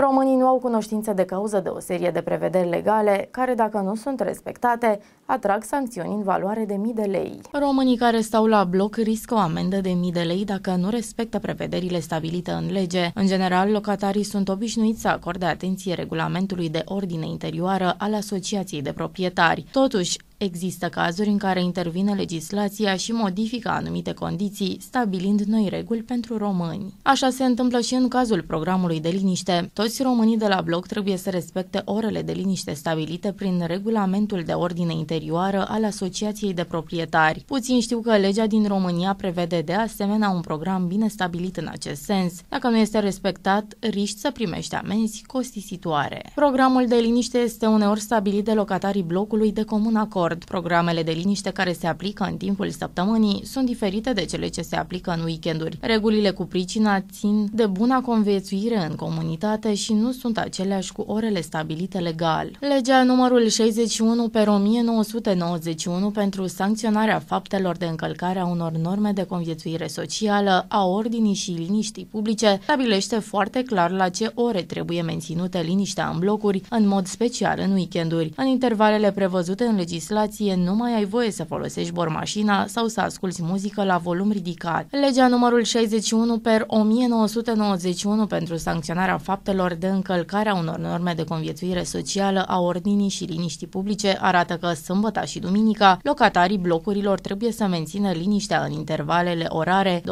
Românii nu au cunoștință de cauză de o serie de prevederi legale care, dacă nu sunt respectate, atrag sancțiuni în valoare de mii de lei. Românii care stau la bloc riscă o amendă de mii de lei dacă nu respectă prevederile stabilite în lege. În general, locatarii sunt obișnuiți să acorde atenție regulamentului de ordine interioară al Asociației de Proprietari. Totuși, Există cazuri în care intervine legislația și modifică anumite condiții, stabilind noi reguli pentru români. Așa se întâmplă și în cazul programului de liniște. Toți românii de la bloc trebuie să respecte orele de liniște stabilite prin regulamentul de ordine interioară al Asociației de Proprietari. Puțin știu că legea din România prevede de asemenea un program bine stabilit în acest sens. Dacă nu este respectat, riști să primești amenzi costisitoare. Programul de liniște este uneori stabilit de locatarii blocului de comun acord acord. Programele de liniște care se aplică în timpul săptămânii sunt diferite de cele ce se aplică în weekenduri. Regulile cu pricina țin de buna conviețuire în comunitate și nu sunt aceleași cu orele stabilite legal. Legea numărul 61 pe 1991 pentru sancționarea faptelor de încălcare a unor norme de conviețuire socială, a ordinii și liniștii publice stabilește foarte clar la ce ore trebuie menținută liniștea în blocuri, în mod special în weekenduri. În intervalele prevăzute în legislație, circulație nu mai ai voie să folosești bormașina sau să asculti muzică la volum ridicat. Legea numărul 61 per 1991 pentru sancționarea faptelor de încălcare a unor norme de conviețuire socială a ordinii și liniștii publice arată că sâmbăta și duminica locatarii blocurilor trebuie să mențină liniștea în intervalele orare 22.8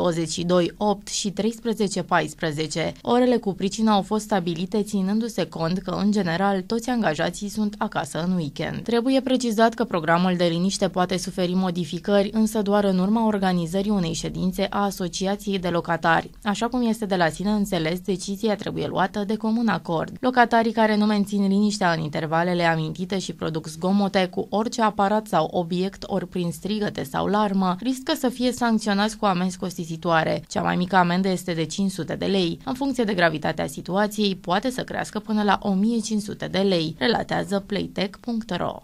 și 13.14. Orele cu pricina au fost stabilite ținându-se cont că, în general, toți angajații sunt acasă în weekend. Trebuie precizat că Programul de liniște poate suferi modificări, însă doar în urma organizării unei ședințe a Asociației de Locatari. Așa cum este de la sine înțeles, decizia trebuie luată de comun acord. Locatarii care nu mențin liniștea în intervalele amintite și produc zgomote cu orice aparat sau obiect ori prin strigăte sau larmă, riscă să fie sancționați cu amenzi costisitoare. Cea mai mică amendă este de 500 de lei. În funcție de gravitatea situației, poate să crească până la 1500 de lei, relatează playtech.ro.